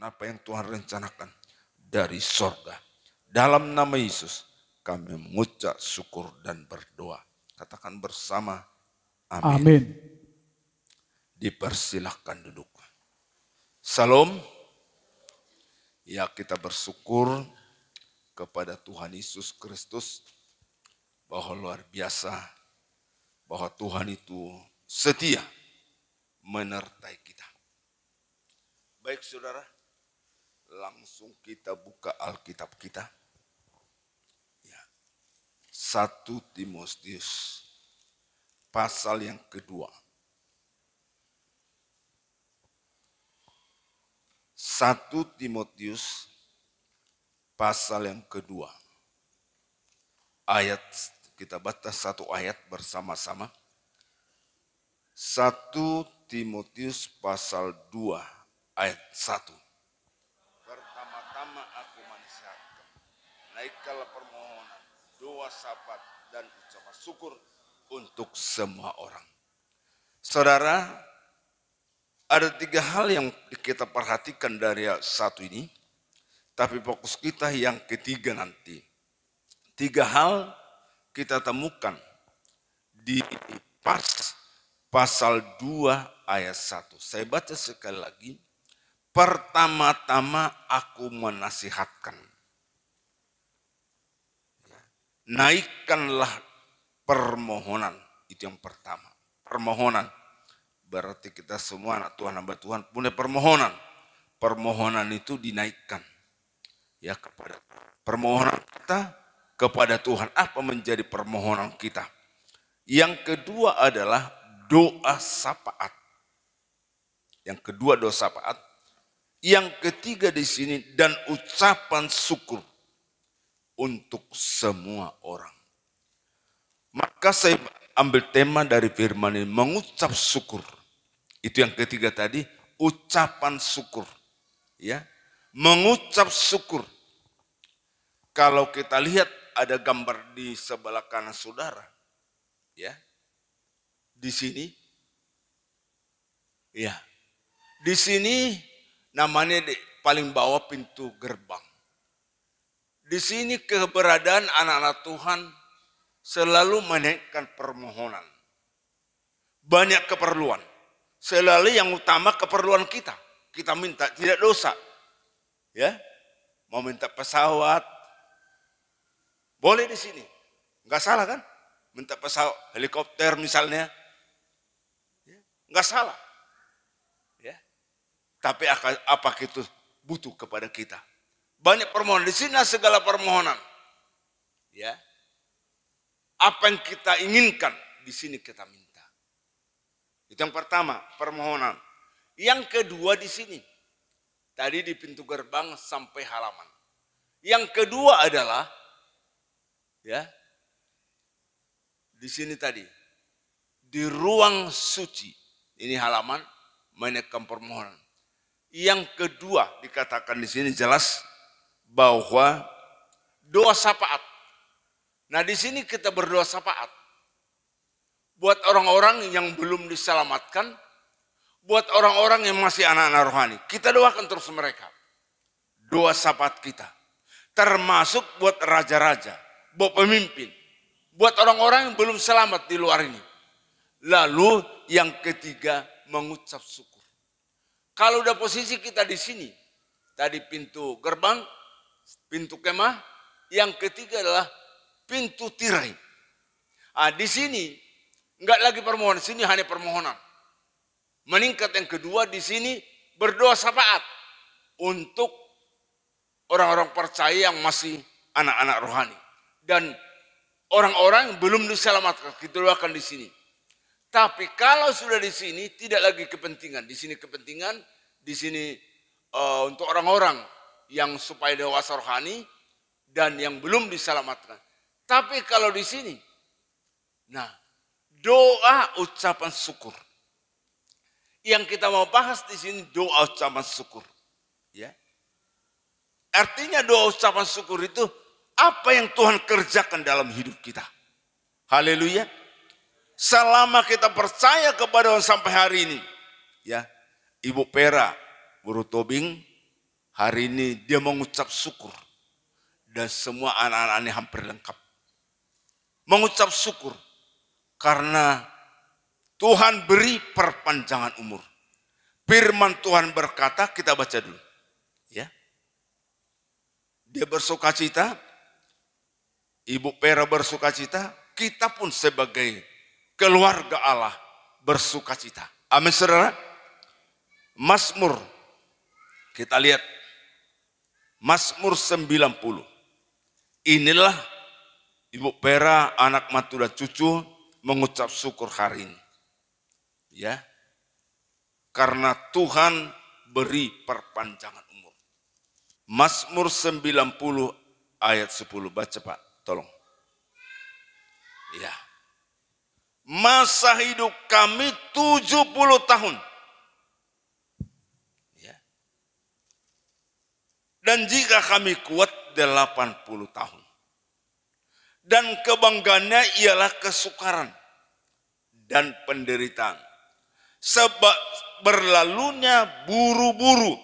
dengan apa yang Tuhan rencanakan dari sorga. Dalam nama Yesus kami mengucap syukur dan berdoa. Katakan bersama, amin. amin. Dipersilahkan duduk. Salam. Ya kita bersyukur kepada Tuhan Yesus Kristus bahwa luar biasa bahwa Tuhan itu setia menertai kita. Baik saudara, langsung kita buka Alkitab kita. Ya. 1 Timotius pasal yang kedua. satu Timotius pasal yang kedua. Ayat kita batas satu ayat bersama-sama. satu Timotius pasal 2 ayat 1. naikkanlah permohonan, doa sahabat, dan ucapan syukur untuk semua orang. Saudara, ada tiga hal yang kita perhatikan dari satu ini, tapi fokus kita yang ketiga nanti. Tiga hal kita temukan di pas pasal 2 ayat 1. Saya baca sekali lagi. Pertama-tama aku menasihatkan naikkanlah permohonan. Itu yang pertama. Permohonan. Berarti kita semua anak Tuhan, hamba Tuhan punya permohonan. Permohonan itu dinaikkan. Ya kepada permohonan kita kepada Tuhan. Apa menjadi permohonan kita? Yang kedua adalah doa sapaat. Yang kedua doa sapaat. Yang ketiga di sini dan ucapan syukur untuk semua orang. Maka saya ambil tema dari firman ini, mengucap syukur. Itu yang ketiga tadi, ucapan syukur. Ya, mengucap syukur. Kalau kita lihat ada gambar di sebelah kanan saudara. Ya. Di sini. Ya. Di sini namanya di paling bawah pintu gerbang. Di sini keberadaan anak-anak Tuhan selalu menaikkan permohonan. Banyak keperluan. Selalu yang utama keperluan kita. Kita minta, tidak dosa. Ya, mau minta pesawat, boleh di sini. Enggak salah kan? Minta pesawat, helikopter misalnya. Enggak ya? salah. Ya. Tapi apa itu butuh kepada kita? Banyak permohonan. Di sini segala permohonan. Ya. Apa yang kita inginkan, di sini kita minta. Itu yang pertama, permohonan. Yang kedua di sini. Tadi di pintu gerbang sampai halaman. Yang kedua adalah ya di sini tadi di ruang suci. Ini halaman menekan permohonan. Yang kedua dikatakan di sini jelas bahwa doa syafaat. Nah di sini kita berdoa syafaat. Buat orang-orang yang belum diselamatkan, buat orang-orang yang masih anak-anak rohani. Kita doakan terus mereka. Doa syafaat kita. Termasuk buat raja-raja, buat pemimpin, buat orang-orang yang belum selamat di luar ini. Lalu yang ketiga mengucap syukur. Kalau udah posisi kita di sini, tadi pintu gerbang, pintu kemah. Yang ketiga adalah pintu tirai. Ah, di sini nggak lagi permohonan, sini hanya permohonan. Meningkat yang kedua di sini berdoa syafaat untuk orang-orang percaya yang masih anak-anak rohani dan orang-orang belum diselamatkan kita doakan di sini. Tapi kalau sudah di sini tidak lagi kepentingan, di sini kepentingan, di sini uh, untuk orang-orang yang supaya dewasa rohani dan yang belum diselamatkan. Tapi kalau di sini, nah doa ucapan syukur. Yang kita mau bahas di sini doa ucapan syukur. Ya. Artinya doa ucapan syukur itu apa yang Tuhan kerjakan dalam hidup kita. Haleluya. Selama kita percaya kepada Tuhan sampai hari ini. Ya. Ibu Pera, Guru Tobing, Hari ini dia mengucap syukur. Dan semua anak anak ini hampir lengkap. Mengucap syukur. Karena Tuhan beri perpanjangan umur. Firman Tuhan berkata, kita baca dulu. Ya. Dia bersuka cita, Ibu Pera bersuka cita, kita pun sebagai keluarga Allah bersuka cita. Amin saudara. Mazmur, kita lihat Mazmur 90. Inilah Ibu Pera, anak dan cucu mengucap syukur hari ini. Ya. Karena Tuhan beri perpanjangan umur. Mazmur 90 ayat 10. Baca Pak, tolong. Ya. Masa hidup kami 70 tahun. Dan jika kami kuat 80 tahun. Dan kebanggaannya ialah kesukaran dan penderitaan. Sebab berlalunya buru-buru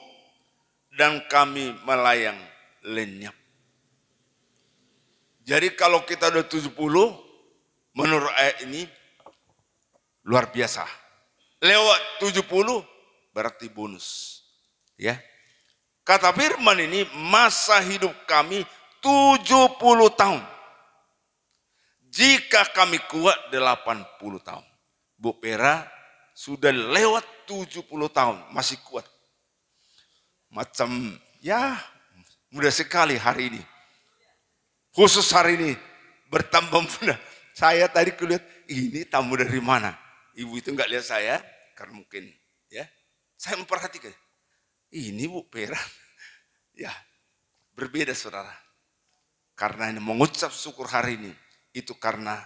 dan kami melayang lenyap. Jadi kalau kita udah 70 menurut ayat ini luar biasa. Lewat 70 berarti bonus. Ya. Kata firman ini masa hidup kami 70 tahun. Jika kami kuat 80 tahun. Bu Pera sudah lewat 70 tahun, masih kuat. Macam ya mudah sekali hari ini. Khusus hari ini bertambah muda. Saya tadi kulihat ini tamu dari mana? Ibu itu nggak lihat saya karena mungkin ya. Saya memperhatikan ini Bu Peran. Ya, berbeda saudara. Karena ini mengucap syukur hari ini, itu karena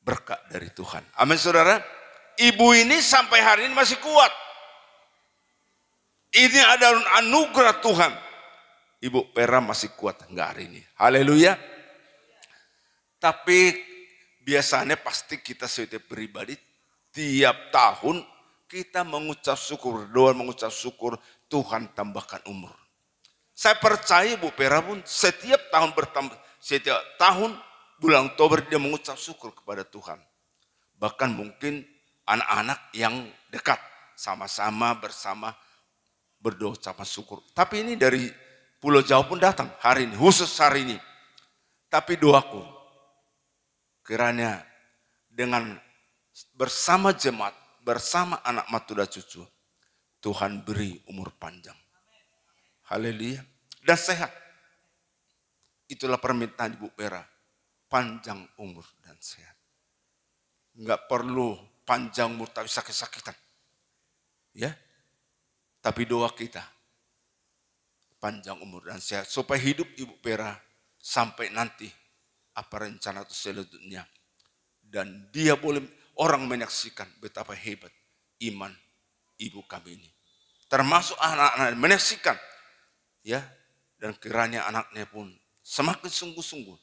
berkat dari Tuhan. Amin saudara. Ibu ini sampai hari ini masih kuat. Ini adalah anugerah Tuhan. Ibu Pera masih kuat hingga hari ini. Haleluya. Tapi biasanya pasti kita sebagai pribadi tiap tahun kita mengucap syukur, doa mengucap syukur, Tuhan tambahkan umur. Saya percaya Bu Pera pun setiap tahun bertambah, setiap tahun bulan Oktober dia mengucap syukur kepada Tuhan. Bahkan mungkin anak-anak yang dekat sama-sama bersama berdoa ucapan syukur. Tapi ini dari Pulau Jawa pun datang hari ini, khusus hari ini. Tapi doaku, kiranya dengan bersama jemaat, bersama anak dan cucu, Tuhan beri umur panjang. Haleluya. Dan sehat. Itulah permintaan Ibu Pera. Panjang umur dan sehat. Enggak perlu panjang umur tapi sakit-sakitan. Ya. Tapi doa kita panjang umur dan sehat supaya hidup Ibu Pera sampai nanti apa rencana itu selanjutnya. Dan dia boleh orang menyaksikan betapa hebat iman ibu kami ini termasuk anak-anak menyaksikan ya dan kiranya anaknya pun semakin sungguh-sungguh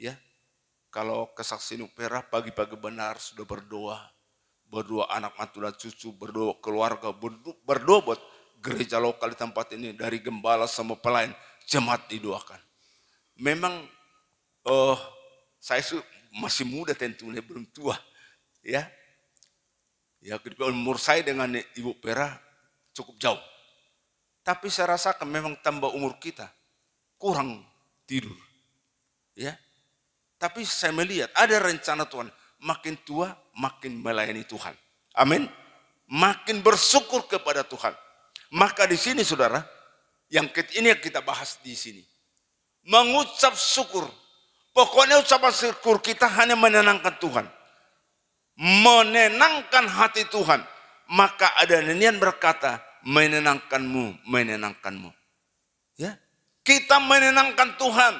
ya kalau kesaksian Upera pagi-pagi benar sudah berdoa berdoa anak mantu dan cucu berdoa keluarga berdoa, berdoa buat gereja lokal di tempat ini dari gembala sama pelayan jemaat didoakan memang oh, saya masih muda tentunya belum tua ya ya ketika umur saya dengan ibu Pera cukup jauh. Tapi saya rasakan memang tambah umur kita kurang tidur. Ya. Tapi saya melihat ada rencana Tuhan, makin tua makin melayani Tuhan. Amin. Makin bersyukur kepada Tuhan. Maka di sini saudara, yang ini yang kita bahas di sini. Mengucap syukur. Pokoknya ucapan syukur kita hanya menenangkan Tuhan. Menenangkan hati Tuhan maka ada nenian berkata, menenangkanmu, menenangkanmu. Ya, kita menenangkan Tuhan.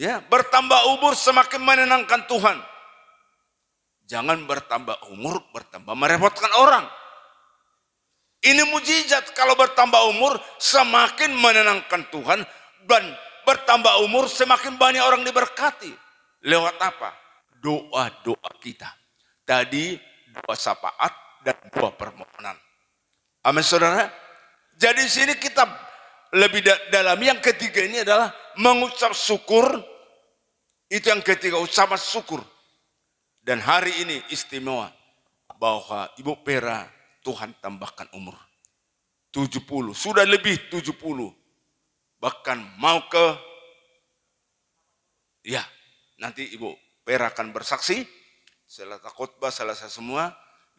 Ya, bertambah umur semakin menenangkan Tuhan. Jangan bertambah umur, bertambah merepotkan orang. Ini mujizat kalau bertambah umur semakin menenangkan Tuhan dan bertambah umur semakin banyak orang diberkati. Lewat apa? Doa-doa kita. Tadi doa syafaat, dan buah permohonan. Amin saudara. Jadi sini kita lebih dalam yang ketiga ini adalah mengucap syukur. Itu yang ketiga ucapan syukur. Dan hari ini istimewa bahwa Ibu Pera Tuhan tambahkan umur. 70, sudah lebih 70. Bahkan mau ke ya, nanti Ibu Pera akan bersaksi setelah khotbah selesai semua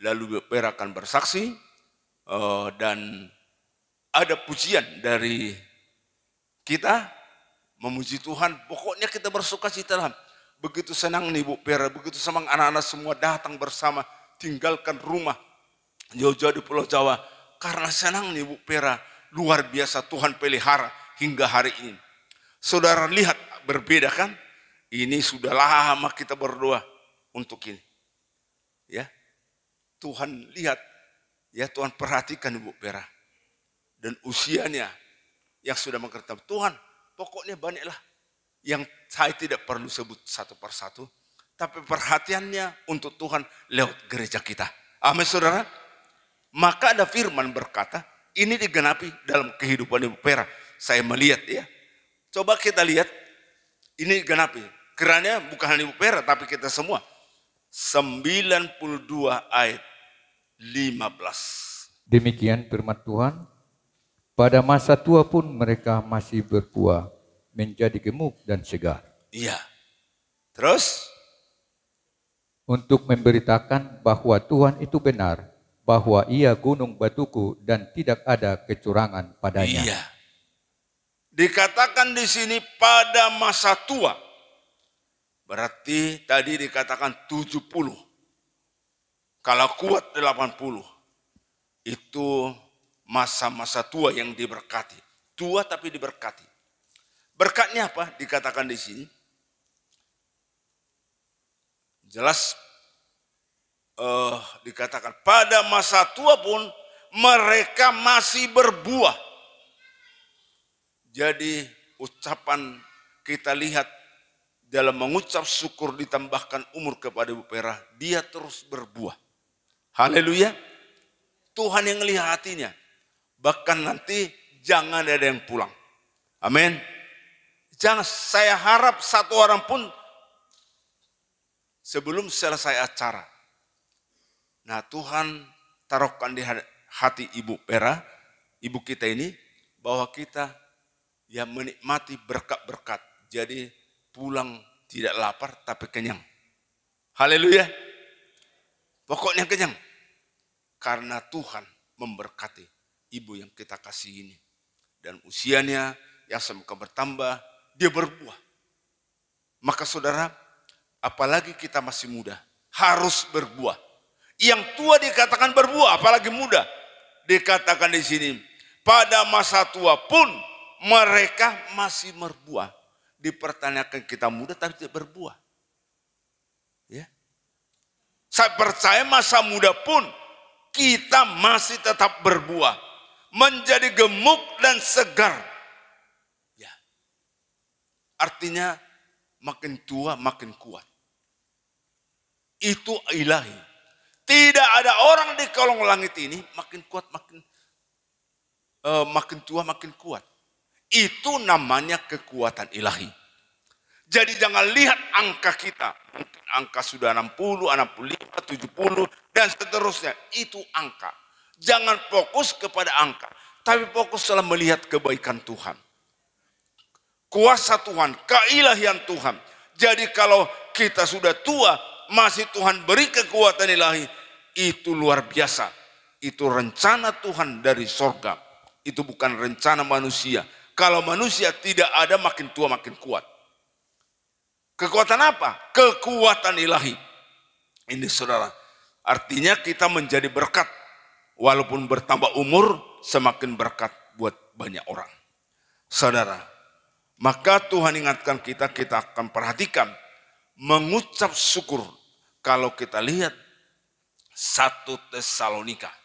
lalu BPR akan bersaksi uh, dan ada pujian dari kita memuji Tuhan. Pokoknya kita bersuka cita Tuhan. Begitu senang nih Bu Pera, begitu senang anak-anak semua datang bersama, tinggalkan rumah jauh-jauh di Pulau Jawa. Karena senang nih Bu Pera, luar biasa Tuhan pelihara hingga hari ini. Saudara lihat berbeda kan? Ini sudah lama kita berdoa untuk ini. Ya, Tuhan lihat, ya Tuhan perhatikan Ibu Vera. Dan usianya yang sudah mengkertam. Tuhan, pokoknya banyaklah yang saya tidak perlu sebut satu persatu. Tapi perhatiannya untuk Tuhan lewat gereja kita. Amin saudara. Maka ada firman berkata, ini digenapi dalam kehidupan Ibu Vera. Saya melihat ya. Coba kita lihat, ini digenapi. Kerana bukan hanya Ibu Vera, tapi kita semua. 92 ayat 15. Demikian firman Tuhan. Pada masa tua pun mereka masih berbuah, menjadi gemuk dan segar. Iya. Terus? Untuk memberitakan bahwa Tuhan itu benar, bahwa ia gunung batuku dan tidak ada kecurangan padanya. Iya. Dikatakan di sini pada masa tua. Berarti tadi dikatakan 70 kalau kuat 80, itu masa-masa tua yang diberkati. Tua tapi diberkati. Berkatnya apa? Dikatakan di sini. Jelas uh, dikatakan pada masa tua pun mereka masih berbuah. Jadi ucapan kita lihat dalam mengucap syukur ditambahkan umur kepada Ibu Perah, dia terus berbuah. Haleluya. Tuhan yang melihat hatinya. Bahkan nanti jangan ada yang pulang. Amin. Jangan saya harap satu orang pun sebelum selesai acara. Nah Tuhan taruhkan di hati Ibu Pera, Ibu kita ini, bahwa kita yang menikmati berkat-berkat. Jadi pulang tidak lapar tapi kenyang. Haleluya. Pokoknya kenyang. Karena Tuhan memberkati ibu yang kita kasih ini. Dan usianya yang semakin bertambah, dia berbuah. Maka saudara, apalagi kita masih muda, harus berbuah. Yang tua dikatakan berbuah, apalagi muda. Dikatakan di sini, pada masa tua pun mereka masih berbuah. Dipertanyakan kita muda tapi tidak berbuah. Saya percaya masa muda pun kita masih tetap berbuah. Menjadi gemuk dan segar. Ya. Artinya makin tua makin kuat. Itu ilahi. Tidak ada orang di kolong langit ini makin kuat makin uh, makin tua makin kuat. Itu namanya kekuatan ilahi. Jadi jangan lihat angka kita. Mungkin angka sudah 60, 65, 70, dan seterusnya. Itu angka. Jangan fokus kepada angka. Tapi fokus dalam melihat kebaikan Tuhan. Kuasa Tuhan, keilahian Tuhan. Jadi kalau kita sudah tua, masih Tuhan beri kekuatan ilahi, itu luar biasa. Itu rencana Tuhan dari sorga. Itu bukan rencana manusia. Kalau manusia tidak ada makin tua makin kuat. Kekuatan apa? Kekuatan ilahi. Ini saudara, artinya kita menjadi berkat. Walaupun bertambah umur, semakin berkat buat banyak orang. Saudara, maka Tuhan ingatkan kita, kita akan perhatikan. Mengucap syukur kalau kita lihat 1 Tesalonika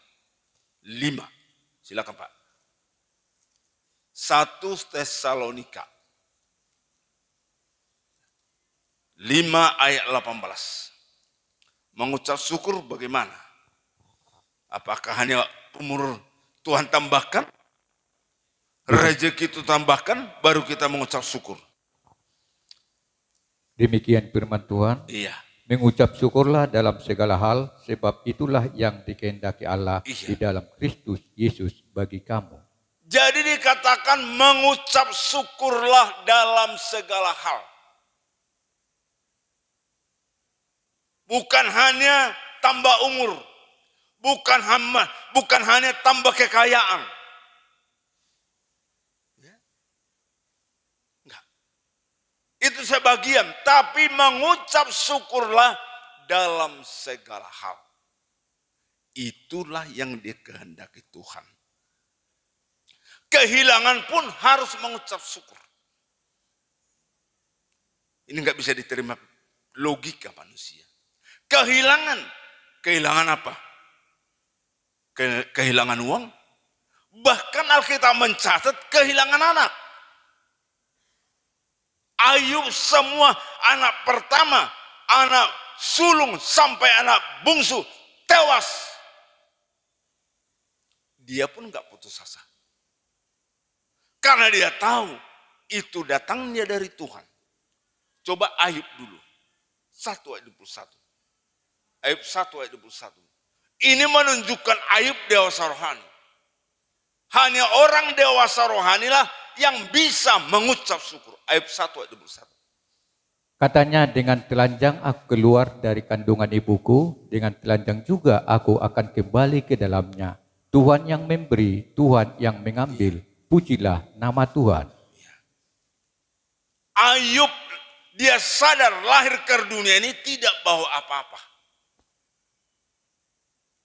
lima. Silakan Pak. 1 Tesalonika 5 ayat 18. Mengucap syukur bagaimana? Apakah hanya umur Tuhan tambahkan? Rezeki itu tambahkan, baru kita mengucap syukur. Demikian firman Tuhan. Iya. Mengucap syukurlah dalam segala hal, sebab itulah yang dikehendaki Allah iya. di dalam Kristus Yesus bagi kamu. Jadi dikatakan mengucap syukurlah dalam segala hal. Bukan hanya tambah umur, bukan hama, bukan hanya tambah kekayaan. Ya. Enggak. Itu sebagian, tapi mengucap syukurlah dalam segala hal. Itulah yang dikehendaki Tuhan. Kehilangan pun harus mengucap syukur. Ini nggak bisa diterima logika manusia kehilangan. Kehilangan apa? Ke, kehilangan uang. Bahkan Alkitab mencatat kehilangan anak. Ayub semua anak pertama, anak sulung sampai anak bungsu tewas. Dia pun nggak putus asa. Karena dia tahu itu datangnya dari Tuhan. Coba Ayub dulu. satu ayat 21. Ayub 1 ayat 21. Ini menunjukkan Ayub dewasa rohani. Hanya orang dewasa rohanilah yang bisa mengucap syukur. Ayub 1 ayat 21. Katanya dengan telanjang aku keluar dari kandungan ibuku, dengan telanjang juga aku akan kembali ke dalamnya. Tuhan yang memberi, Tuhan yang mengambil. Pujilah nama Tuhan. Ayub dia sadar lahir ke dunia ini tidak bawa apa-apa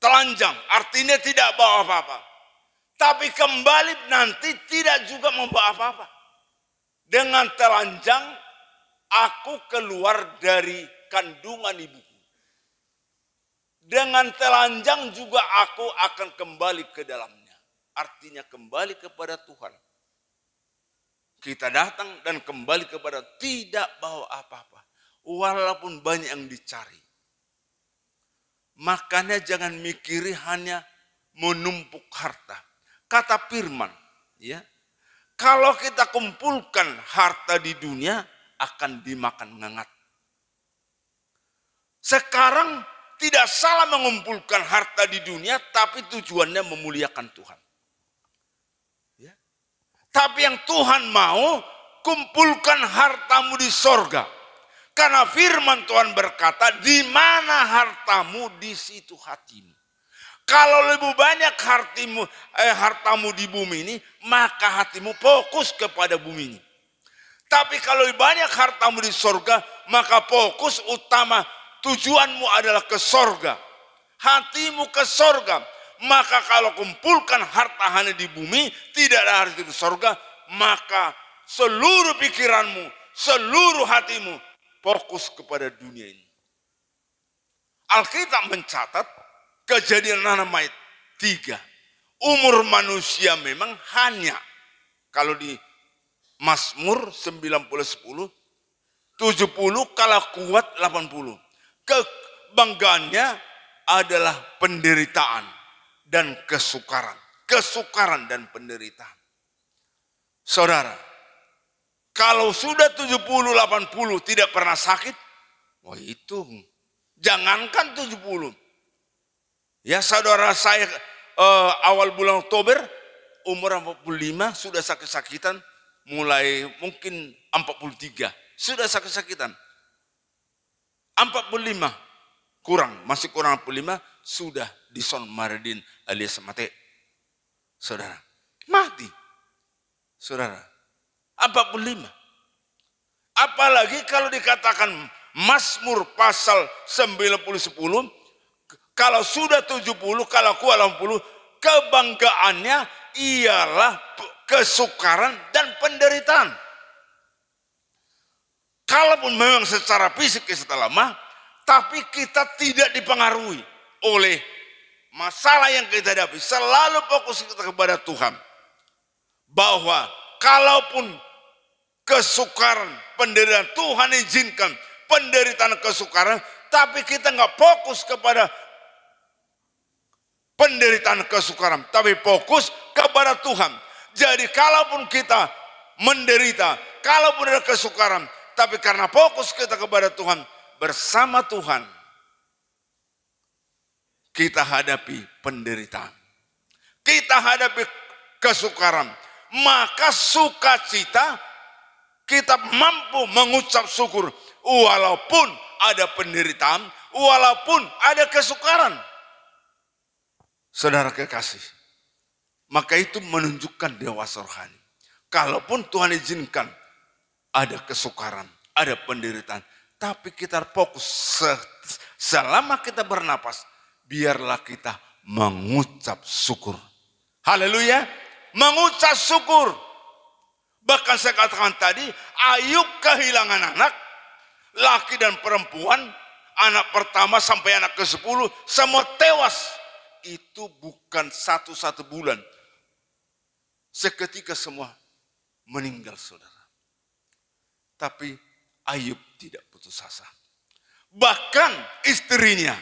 telanjang, artinya tidak bawa apa-apa. Tapi kembali nanti tidak juga membawa apa-apa. Dengan telanjang, aku keluar dari kandungan ibuku. Dengan telanjang juga aku akan kembali ke dalamnya. Artinya kembali kepada Tuhan. Kita datang dan kembali kepada tidak bawa apa-apa. Walaupun banyak yang dicari. Makanya jangan mikiri hanya menumpuk harta. Kata Firman, ya. Kalau kita kumpulkan harta di dunia akan dimakan ngengat. Sekarang tidak salah mengumpulkan harta di dunia tapi tujuannya memuliakan Tuhan. Ya. Tapi yang Tuhan mau kumpulkan hartamu di sorga karena firman Tuhan berkata, di mana hartamu, di situ hatimu. Kalau lebih banyak hartimu, eh, hartamu di bumi ini, maka hatimu fokus kepada bumi ini. Tapi kalau lebih banyak hartamu di sorga, maka fokus utama tujuanmu adalah ke sorga. Hatimu ke sorga. Maka kalau kumpulkan harta hanya di bumi, tidak ada harta di sorga, maka seluruh pikiranmu, seluruh hatimu, fokus kepada dunia ini. Alkitab mencatat kejadian Nanamai tiga. Umur manusia memang hanya kalau di Mazmur 90 10 70 kalah kuat 80. Kebanggaannya adalah penderitaan dan kesukaran. Kesukaran dan penderitaan. Saudara, kalau sudah 70, 80 tidak pernah sakit, wah itu. Jangankan 70. Ya saudara saya eh, awal bulan Oktober, umur 45 sudah sakit-sakitan, mulai mungkin 43 sudah sakit-sakitan. 45 kurang, masih kurang 45 sudah di son maradin alias mati. Saudara, mati. Saudara, 45. Apalagi kalau dikatakan Mazmur pasal 90 10 kalau sudah 70 kalau ku 80 kebanggaannya ialah kesukaran dan penderitaan. Kalaupun memang secara fisik kita lama, tapi kita tidak dipengaruhi oleh masalah yang kita hadapi. Selalu fokus kita kepada Tuhan. Bahwa Kalaupun kesukaran, penderitaan Tuhan izinkan, penderitaan kesukaran, tapi kita nggak fokus kepada penderitaan kesukaran, tapi fokus kepada Tuhan. Jadi kalaupun kita menderita, kalaupun ada kesukaran, tapi karena fokus kita kepada Tuhan, bersama Tuhan, kita hadapi penderitaan. Kita hadapi kesukaran maka sukacita kita mampu mengucap syukur walaupun ada penderitaan, walaupun ada kesukaran. Saudara kekasih, maka itu menunjukkan dewasa rohani. Kalaupun Tuhan izinkan ada kesukaran, ada penderitaan, tapi kita fokus selama kita bernapas, biarlah kita mengucap syukur. Haleluya mengucap syukur. Bahkan saya katakan tadi, Ayub kehilangan anak, laki dan perempuan, anak pertama sampai anak ke-10, semua tewas. Itu bukan satu-satu bulan. Seketika semua meninggal saudara. Tapi Ayub tidak putus asa. Bahkan istrinya,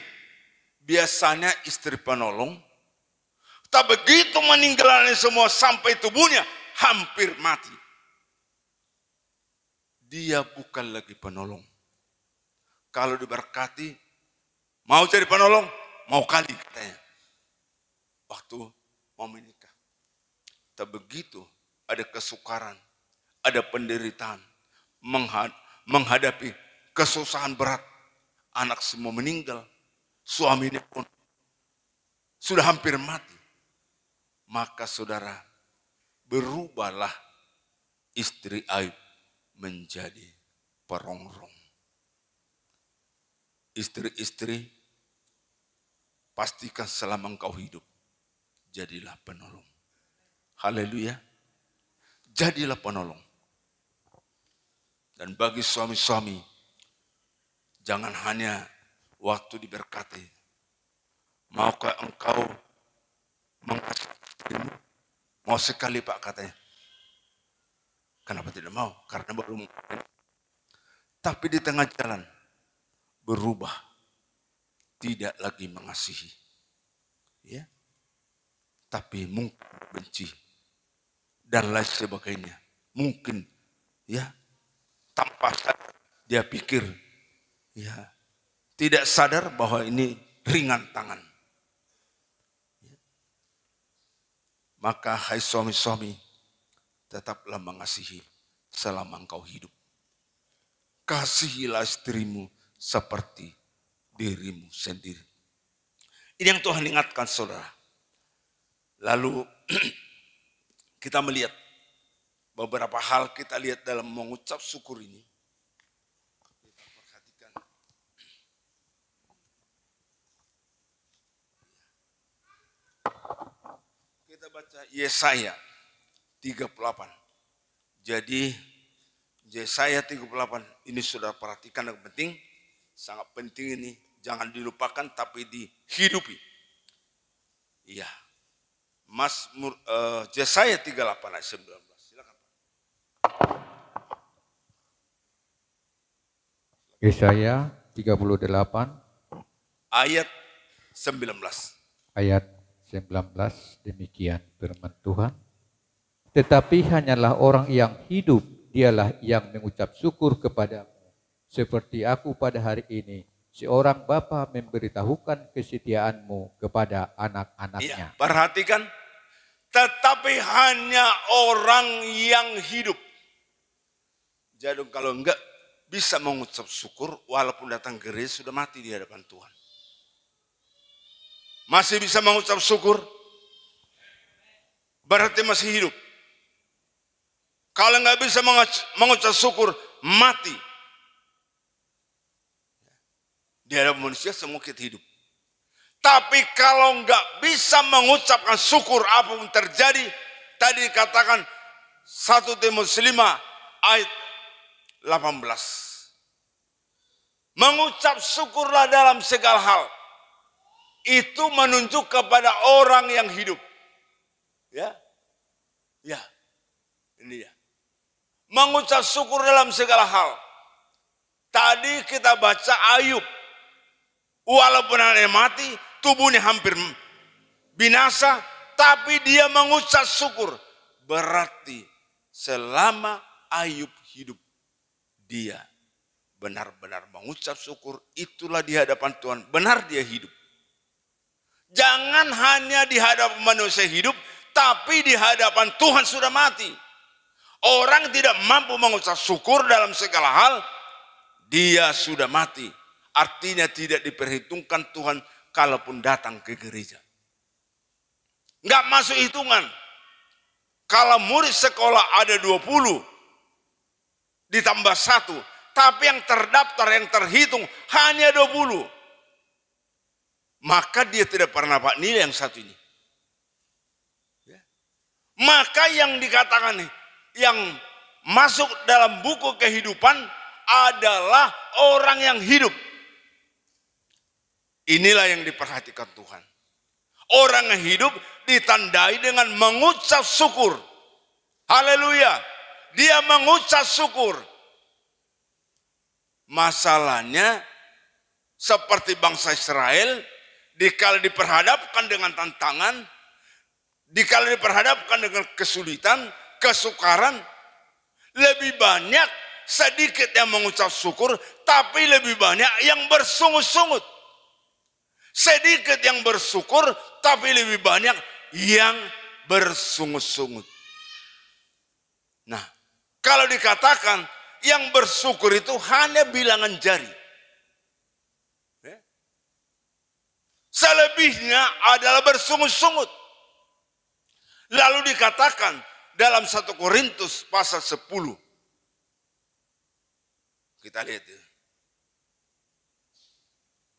biasanya istri penolong, Tak begitu meninggalkan semua sampai tubuhnya hampir mati. Dia bukan lagi penolong. Kalau diberkati, mau jadi penolong, mau kali katanya. Waktu mau menikah. Tak begitu ada kesukaran, ada penderitaan, menghadapi kesusahan berat. Anak semua meninggal, suaminya pun sudah hampir mati. Maka saudara, berubahlah istri aib menjadi perongrong. Istri-istri, pastikan selama engkau hidup, jadilah penolong. Haleluya. Jadilah penolong. Dan bagi suami-suami, jangan hanya waktu diberkati. Maukah engkau mengasihi Mau sekali Pak katanya. Kenapa tidak mau? Karena baru Tapi di tengah jalan berubah. Tidak lagi mengasihi. Ya. Tapi mungkin benci. Dan lain sebagainya. Mungkin ya tanpa sadar dia pikir ya tidak sadar bahwa ini ringan tangan. Maka hai suami-suami, tetaplah mengasihi selama engkau hidup. Kasihilah istrimu seperti dirimu sendiri. Ini yang Tuhan ingatkan saudara. Lalu kita melihat beberapa hal kita lihat dalam mengucap syukur ini. Yesaya 38. Jadi Yesaya 38 ini sudah perhatikan yang penting, sangat penting ini. Jangan dilupakan tapi dihidupi. Iya. Mazmur uh, Yesaya 38 ayat 19. Yesaya 38 ayat 19. Ayat demikian firman Tuhan. Tetapi hanyalah orang yang hidup dialah yang mengucap syukur kepadamu. Seperti aku pada hari ini, seorang bapa memberitahukan kesetiaanmu kepada anak-anaknya. Ya, perhatikan, tetapi hanya orang yang hidup. Jadi kalau enggak bisa mengucap syukur walaupun datang gereja sudah mati di hadapan Tuhan. Masih bisa mengucap syukur? Berarti masih hidup. Kalau nggak bisa mengucap syukur, mati. Di hadapan manusia semua kita hidup. Tapi kalau nggak bisa mengucapkan syukur apa apapun terjadi, tadi dikatakan 1 Timotius 5 ayat 18. Mengucap syukurlah dalam segala hal itu menunjuk kepada orang yang hidup. Ya. Ya. Ini ya, Mengucap syukur dalam segala hal. Tadi kita baca Ayub. Walaupun anaknya mati, tubuhnya hampir binasa, tapi dia mengucap syukur. Berarti selama Ayub hidup, dia benar-benar mengucap syukur. Itulah di hadapan Tuhan. Benar dia hidup. Jangan hanya di hadapan manusia hidup, tapi di hadapan Tuhan sudah mati. Orang tidak mampu mengucap syukur dalam segala hal, dia sudah mati. Artinya tidak diperhitungkan Tuhan kalaupun datang ke gereja. Nggak masuk hitungan. Kalau murid sekolah ada 20, ditambah satu, tapi yang terdaftar, yang terhitung hanya 20 maka dia tidak pernah dapat nilai yang satu ini. Ya. Maka yang dikatakan yang masuk dalam buku kehidupan adalah orang yang hidup. Inilah yang diperhatikan Tuhan. Orang yang hidup ditandai dengan mengucap syukur. Haleluya. Dia mengucap syukur. Masalahnya seperti bangsa Israel dikala diperhadapkan dengan tantangan, dikala diperhadapkan dengan kesulitan, kesukaran, lebih banyak sedikit yang mengucap syukur, tapi lebih banyak yang bersungut-sungut. Sedikit yang bersyukur, tapi lebih banyak yang bersungut-sungut. Nah, kalau dikatakan yang bersyukur itu hanya bilangan jari. Selebihnya adalah bersungut-sungut. Lalu dikatakan dalam satu Korintus pasal 10. Kita lihat ya.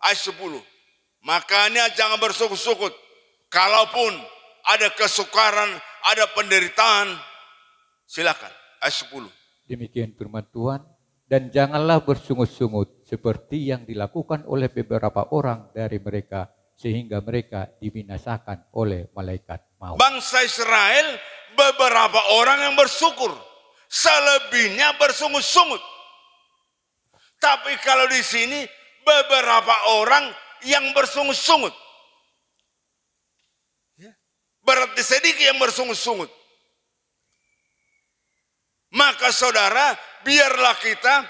Ayat 10. Makanya jangan bersungut-sungut. Kalaupun ada kesukaran, ada penderitaan, silakan. Ayat 10. Demikian firman Tuhan. Dan janganlah bersungut-sungut seperti yang dilakukan oleh beberapa orang dari mereka sehingga mereka dibinasakan oleh malaikat maut. Bangsa Israel beberapa orang yang bersyukur, selebihnya bersungut-sungut. Tapi kalau di sini beberapa orang yang bersungut-sungut. Ya. Berarti sedikit yang bersungut-sungut. Maka saudara, biarlah kita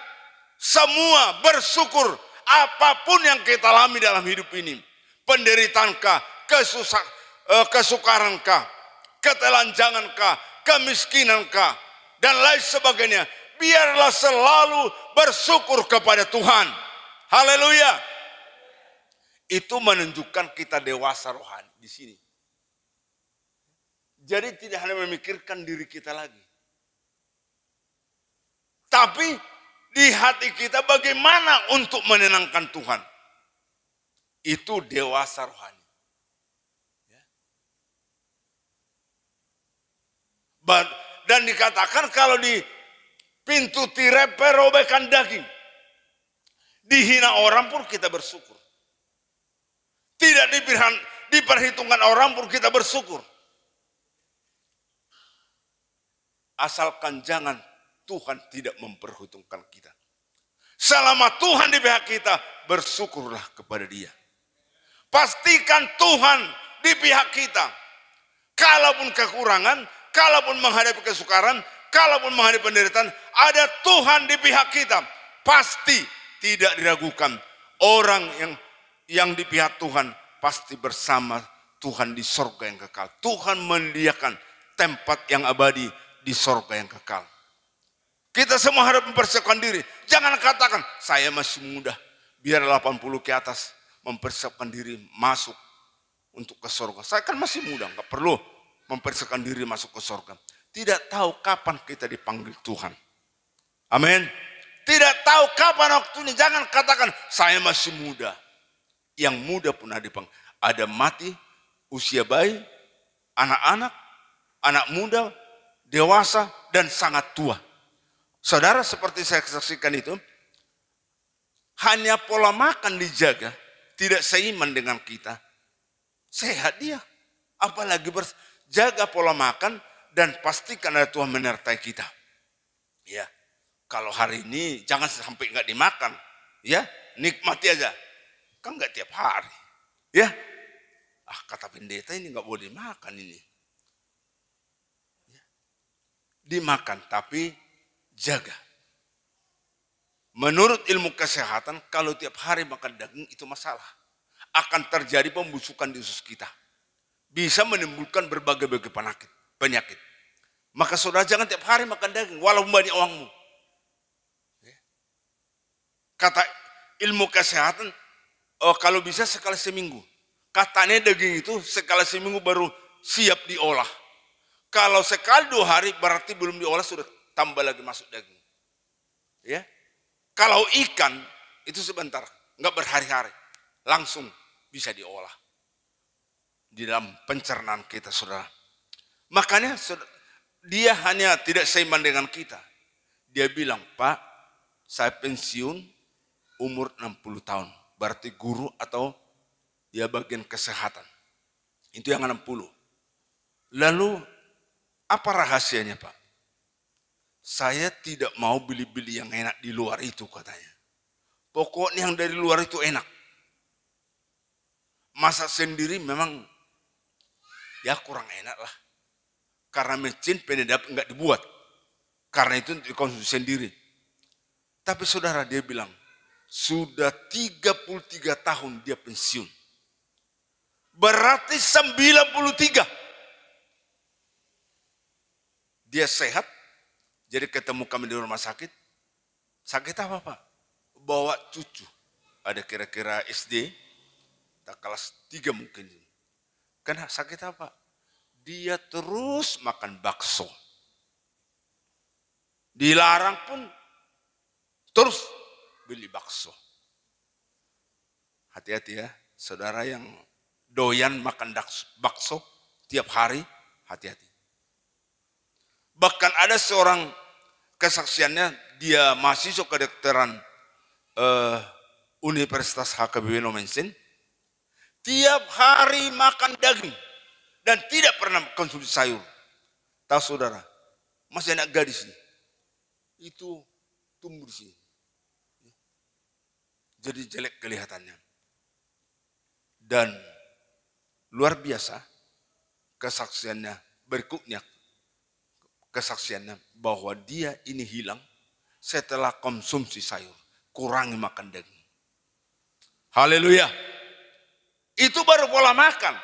semua bersyukur apapun yang kita alami dalam hidup ini penderitaankah, kesusah, eh, kesukarankah, ketelanjangankah, kemiskinankah dan lain sebagainya. Biarlah selalu bersyukur kepada Tuhan. Haleluya. Itu menunjukkan kita dewasa rohani di sini. Jadi tidak hanya memikirkan diri kita lagi. Tapi di hati kita bagaimana untuk menenangkan Tuhan itu dewasa rohani. Ya. Dan dikatakan kalau di pintu tirai perobekan daging, dihina orang pun kita bersyukur. Tidak dipirhan, diperhitungkan orang pun kita bersyukur. Asalkan jangan Tuhan tidak memperhitungkan kita. Selama Tuhan di pihak kita, bersyukurlah kepada Dia. Pastikan Tuhan di pihak kita. Kalaupun kekurangan, kalaupun menghadapi kesukaran, kalaupun menghadapi penderitaan, ada Tuhan di pihak kita. Pasti tidak diragukan. Orang yang yang di pihak Tuhan pasti bersama Tuhan di sorga yang kekal. Tuhan mendiakan tempat yang abadi di sorga yang kekal. Kita semua harus mempersiapkan diri. Jangan katakan, saya masih muda, biar 80 ke atas mempersiapkan diri masuk untuk ke sorga. Saya kan masih muda, nggak perlu mempersiapkan diri masuk ke sorga. Tidak tahu kapan kita dipanggil Tuhan. Amin. Tidak tahu kapan waktu ini Jangan katakan saya masih muda. Yang muda pun ada dipanggil. Ada mati, usia bayi, anak-anak, anak muda, dewasa, dan sangat tua. Saudara seperti saya saksikan itu, hanya pola makan dijaga, tidak seiman dengan kita, sehat dia. Apalagi jaga pola makan dan pastikan ada Tuhan menyertai kita. Ya, kalau hari ini jangan sampai nggak dimakan, ya nikmati aja. Kan nggak tiap hari, ya. Ah kata pendeta ini nggak boleh makan ini. Ya. Dimakan tapi jaga. Menurut ilmu kesehatan, kalau tiap hari makan daging itu masalah. Akan terjadi pembusukan di usus kita. Bisa menimbulkan berbagai-bagai penyakit. penyakit. Maka saudara jangan tiap hari makan daging, walau banyak uangmu. Kata ilmu kesehatan, oh, kalau bisa sekali seminggu. Katanya daging itu sekali seminggu baru siap diolah. Kalau sekali dua hari berarti belum diolah sudah tambah lagi masuk daging. Ya, kalau ikan itu sebentar, nggak berhari-hari, langsung bisa diolah di dalam pencernaan kita, saudara. Makanya dia hanya tidak seiman dengan kita. Dia bilang, Pak, saya pensiun umur 60 tahun. Berarti guru atau dia bagian kesehatan. Itu yang 60. Lalu apa rahasianya Pak? Saya tidak mau beli-beli yang enak di luar itu katanya. Pokoknya yang dari luar itu enak. Masak sendiri memang ya kurang enak lah. Karena mesin penyedap nggak dibuat. Karena itu untuk konsumsi sendiri. Tapi saudara dia bilang, sudah 33 tahun dia pensiun. Berarti 93. Dia sehat, jadi ketemu kami di rumah sakit. Sakit apa Pak? Bawa cucu. Ada kira-kira SD, tak kelas tiga mungkin. Kena sakit apa? Dia terus makan bakso. Dilarang pun terus beli bakso. Hati-hati ya, saudara yang doyan makan bakso tiap hari, hati-hati. Bahkan ada seorang kesaksiannya, dia mahasiswa kedokteran uh, Universitas HKBP Nomensin. Tiap hari makan daging dan tidak pernah konsumsi sayur. Tahu saudara, masih anak gadis ini. Itu tumbuh di sini. Jadi jelek kelihatannya. Dan luar biasa kesaksiannya berikutnya kesaksiannya bahwa dia ini hilang setelah konsumsi sayur. Kurangi makan daging. Haleluya. Itu baru pola makan.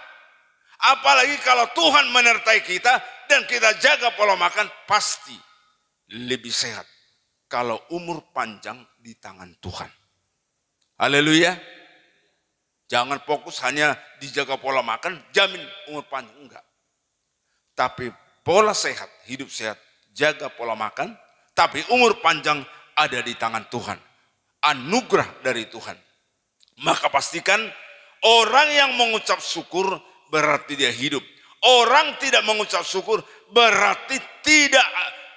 Apalagi kalau Tuhan menertai kita dan kita jaga pola makan pasti lebih sehat. Kalau umur panjang di tangan Tuhan. Haleluya. Jangan fokus hanya dijaga pola makan, jamin umur panjang. Enggak. Tapi pola sehat, hidup sehat, jaga pola makan, tapi umur panjang ada di tangan Tuhan. Anugerah dari Tuhan. Maka pastikan orang yang mengucap syukur berarti dia hidup. Orang tidak mengucap syukur berarti tidak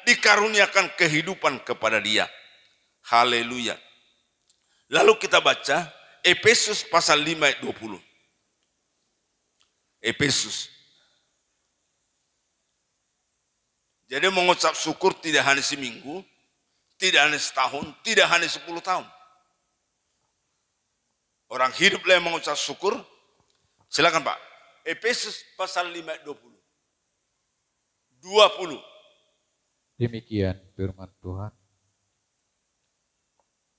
dikaruniakan kehidupan kepada dia. Haleluya. Lalu kita baca Efesus pasal 5 ayat 20. Efesus Jadi mengucap syukur tidak hanya seminggu, tidak hanya setahun, tidak hanya sepuluh tahun. Orang hiduplah yang mengucap syukur, silakan Pak. Efesus pasal 5 20. 20. Demikian firman Tuhan.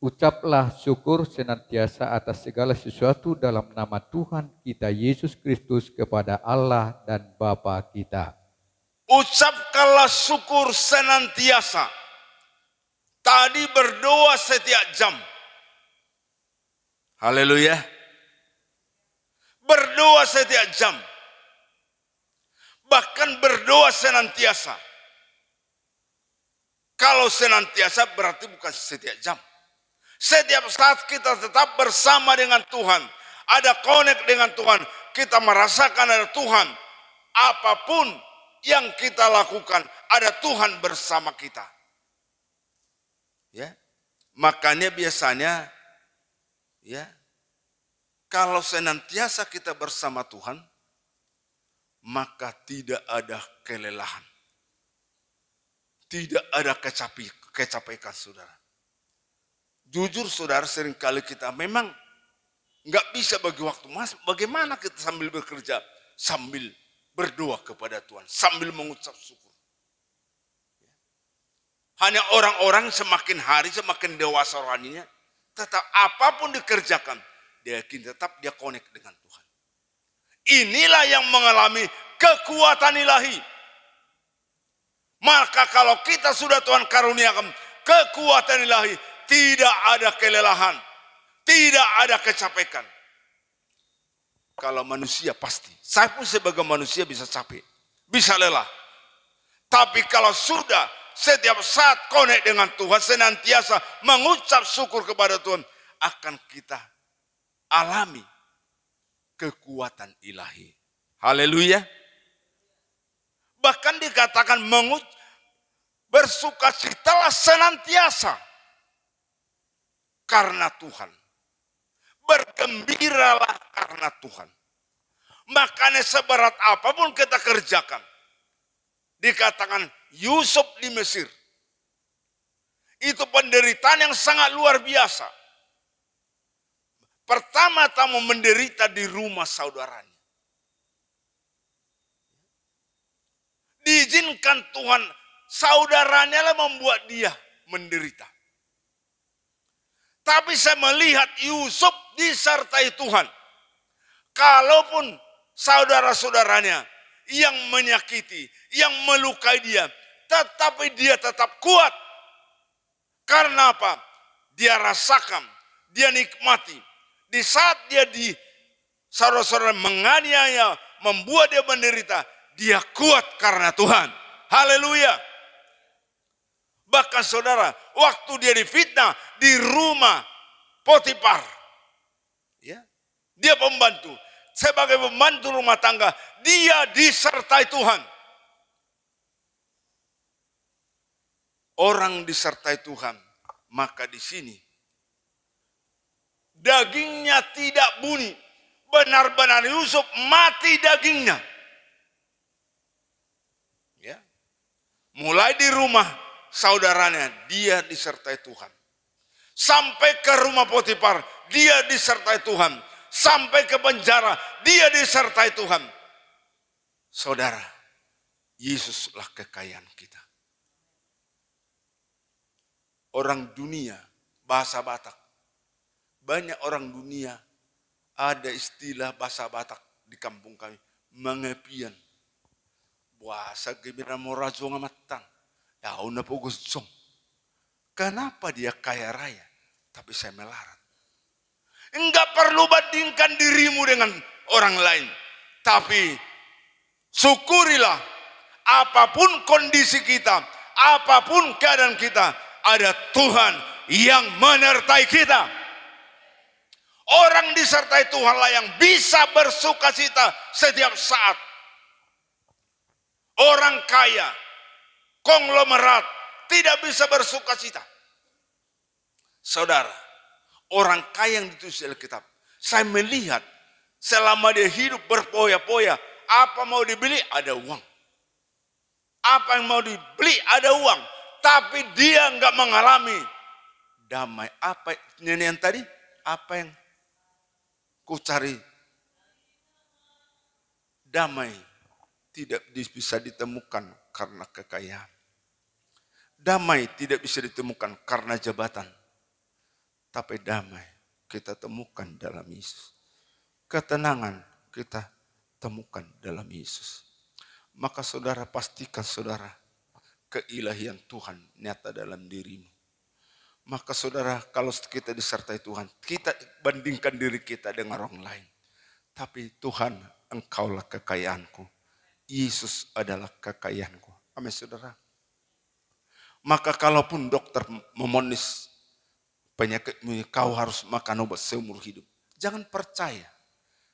Ucaplah syukur senantiasa atas segala sesuatu dalam nama Tuhan kita Yesus Kristus kepada Allah dan Bapa kita Ucapkanlah syukur senantiasa. Tadi berdoa setiap jam. Haleluya. Berdoa setiap jam. Bahkan berdoa senantiasa. Kalau senantiasa berarti bukan setiap jam. Setiap saat kita tetap bersama dengan Tuhan. Ada konek dengan Tuhan. Kita merasakan ada Tuhan. Apapun yang kita lakukan, ada Tuhan bersama kita. Ya. Makanya biasanya ya kalau senantiasa kita bersama Tuhan, maka tidak ada kelelahan. Tidak ada kecapi, kecapekan saudara. Jujur saudara seringkali kita memang nggak bisa bagi waktu mas. Bagaimana kita sambil bekerja, sambil berdoa kepada Tuhan sambil mengucap syukur. Hanya orang-orang semakin hari semakin dewasa rohaninya, tetap apapun dikerjakan, dia yakin tetap dia konek dengan Tuhan. Inilah yang mengalami kekuatan ilahi. Maka kalau kita sudah Tuhan karuniakan kekuatan ilahi, tidak ada kelelahan, tidak ada kecapekan kalau manusia pasti. Saya pun sebagai manusia bisa capek, bisa lelah. Tapi kalau sudah setiap saat konek dengan Tuhan, senantiasa mengucap syukur kepada Tuhan, akan kita alami kekuatan ilahi. Haleluya. Bahkan dikatakan bersuka citalah senantiasa karena Tuhan bergembiralah karena Tuhan. Makanya seberat apapun kita kerjakan. Dikatakan Yusuf di Mesir. Itu penderitaan yang sangat luar biasa. Pertama-tama menderita di rumah saudaranya. Diizinkan Tuhan saudaranya lah membuat dia menderita. Tapi saya melihat Yusuf disertai Tuhan. Kalaupun saudara-saudaranya yang menyakiti, yang melukai dia, tetapi dia tetap kuat. Karena apa? Dia rasakan, dia nikmati. Di saat dia di saudara-saudara menganiaya, membuat dia menderita, dia kuat karena Tuhan. Haleluya. Bahkan saudara, waktu dia difitnah di rumah potipar Ya. Dia pembantu. Sebagai pembantu rumah tangga, dia disertai Tuhan. Orang disertai Tuhan, maka di sini dagingnya tidak bunyi. Benar-benar Yusuf mati dagingnya. Ya. Mulai di rumah saudaranya, dia disertai Tuhan. Sampai ke rumah Potifar, dia disertai Tuhan. Sampai ke penjara, dia disertai Tuhan. Saudara, Yesuslah kekayaan kita. Orang dunia, bahasa Batak. Banyak orang dunia ada istilah bahasa Batak di kampung kami. Mengepian. Bahasa gembira morazonga matang Ya unapogus Kenapa dia kaya raya? Tapi saya melarat. Enggak perlu bandingkan dirimu dengan orang lain. Tapi syukurilah apapun kondisi kita, apapun keadaan kita, ada Tuhan yang menyertai kita. Orang disertai Tuhanlah yang bisa bersuka cita setiap saat. Orang kaya konglomerat, tidak bisa bersuka cita. Saudara, orang kaya yang ditulis di Alkitab, saya melihat selama dia hidup berpoya-poya, apa mau dibeli ada uang. Apa yang mau dibeli ada uang. Tapi dia nggak mengalami damai. Apa yang tadi? Apa yang ku cari? Damai tidak bisa ditemukan karena kekayaan. Damai tidak bisa ditemukan karena jabatan. Tapi damai kita temukan dalam Yesus. Ketenangan kita temukan dalam Yesus. Maka saudara pastikan saudara keilahian Tuhan nyata dalam dirimu. Maka saudara kalau kita disertai Tuhan, kita bandingkan diri kita dengan orang lain. Tapi Tuhan engkaulah kekayaanku Yesus adalah kekayaanku. Amin saudara. Maka kalaupun dokter memonis penyakitmu, kau harus makan obat seumur hidup. Jangan percaya.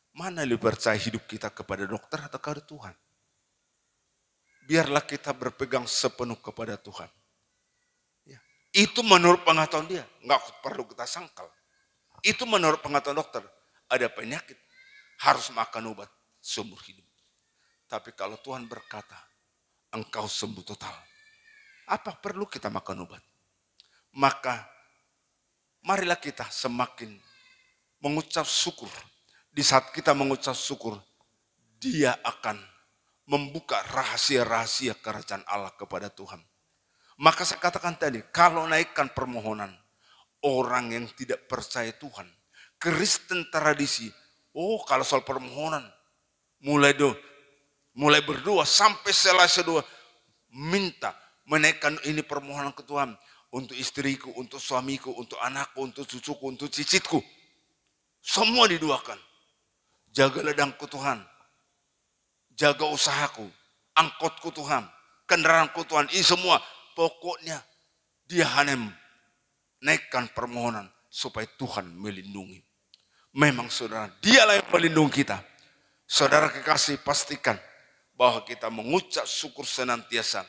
Mana lebih percaya hidup kita kepada dokter atau kepada Tuhan? Biarlah kita berpegang sepenuh kepada Tuhan. Ya. Itu menurut pengetahuan dia. Nggak perlu kita sangkal. Itu menurut pengetahuan dokter. Ada penyakit, harus makan obat seumur hidup. Tapi kalau Tuhan berkata, engkau sembuh total. Apa perlu kita makan obat? Maka marilah kita semakin mengucap syukur. Di saat kita mengucap syukur, dia akan membuka rahasia-rahasia kerajaan Allah kepada Tuhan. Maka saya katakan tadi, kalau naikkan permohonan, orang yang tidak percaya Tuhan, Kristen tradisi, oh kalau soal permohonan, mulai do mulai berdoa sampai selesai doa minta menaikkan ini permohonan ke Tuhan untuk istriku, untuk suamiku, untuk anakku, untuk cucuku, untuk cicitku. Semua diduakan Jaga ladangku Tuhan. Jaga usahaku, angkotku Tuhan, kendaraanku Tuhan, ini semua pokoknya dia hanem. naikkan permohonan supaya Tuhan melindungi. Memang saudara, dialah yang melindungi kita. Saudara kekasih pastikan bahwa kita mengucap syukur senantiasa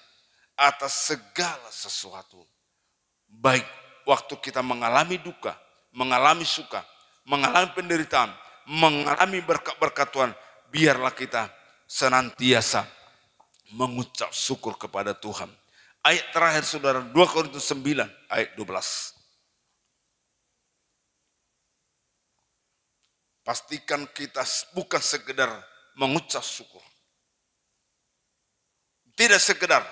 atas segala sesuatu. Baik waktu kita mengalami duka, mengalami suka, mengalami penderitaan, mengalami berkat-berkat Tuhan, biarlah kita senantiasa mengucap syukur kepada Tuhan. Ayat terakhir saudara 2 Korintus 9 ayat 12. Pastikan kita bukan sekedar mengucap syukur. Tidak sekedar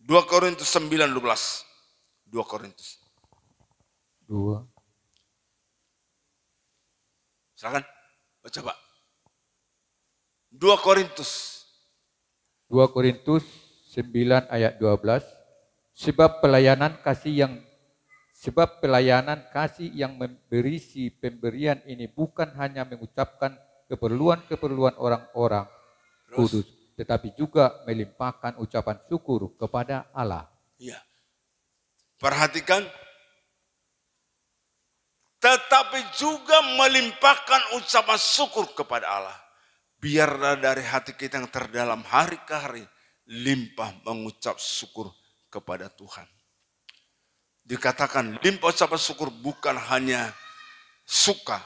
2 Korintus 9 12. 2 Korintus. 2. Silakan baca Pak. 2 Korintus. 2 Korintus 9 ayat 12. Sebab pelayanan kasih yang sebab pelayanan kasih yang memberisi pemberian ini bukan hanya mengucapkan keperluan-keperluan orang-orang kudus, tetapi juga melimpahkan ucapan syukur kepada Allah. Ya. Perhatikan tetapi juga melimpahkan ucapan syukur kepada Allah. Biarlah dari hati kita yang terdalam hari ke hari limpah mengucap syukur kepada Tuhan. Dikatakan limpah ucapan syukur bukan hanya suka,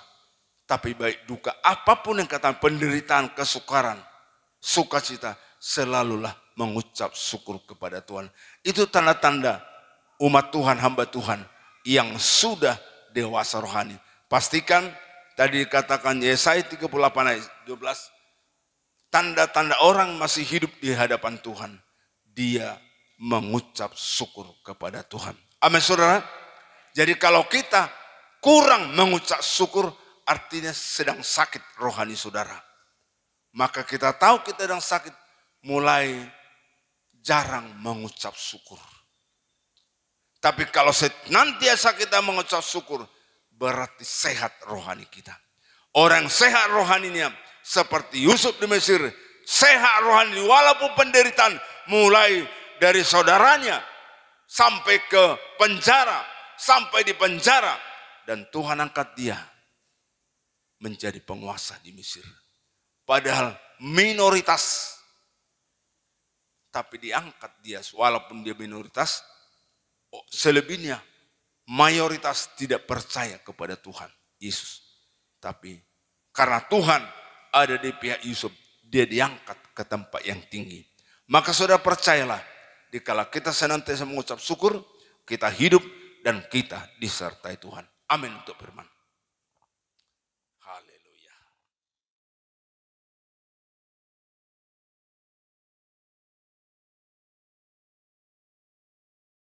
tapi baik duka. Apapun yang kata penderitaan, kesukaran, sukacita, selalulah mengucap syukur kepada Tuhan. Itu tanda-tanda umat Tuhan, hamba Tuhan yang sudah dewasa rohani. Pastikan tadi dikatakan Yesaya 38 ayat 12, tanda-tanda orang masih hidup di hadapan Tuhan. Dia mengucap syukur kepada Tuhan. Amin saudara. Jadi kalau kita kurang mengucap syukur artinya sedang sakit rohani saudara maka kita tahu kita sedang sakit, mulai jarang mengucap syukur. Tapi kalau senantiasa kita mengucap syukur, berarti sehat rohani kita. Orang sehat rohaninya seperti Yusuf di Mesir, sehat rohani walaupun penderitaan mulai dari saudaranya sampai ke penjara, sampai di penjara dan Tuhan angkat dia menjadi penguasa di Mesir. Padahal minoritas. Tapi diangkat dia walaupun dia minoritas. Oh, selebihnya mayoritas tidak percaya kepada Tuhan Yesus. Tapi karena Tuhan ada di pihak Yusuf, dia diangkat ke tempat yang tinggi. Maka saudara percayalah, dikala kita senantiasa mengucap syukur, kita hidup dan kita disertai Tuhan. Amin untuk firman.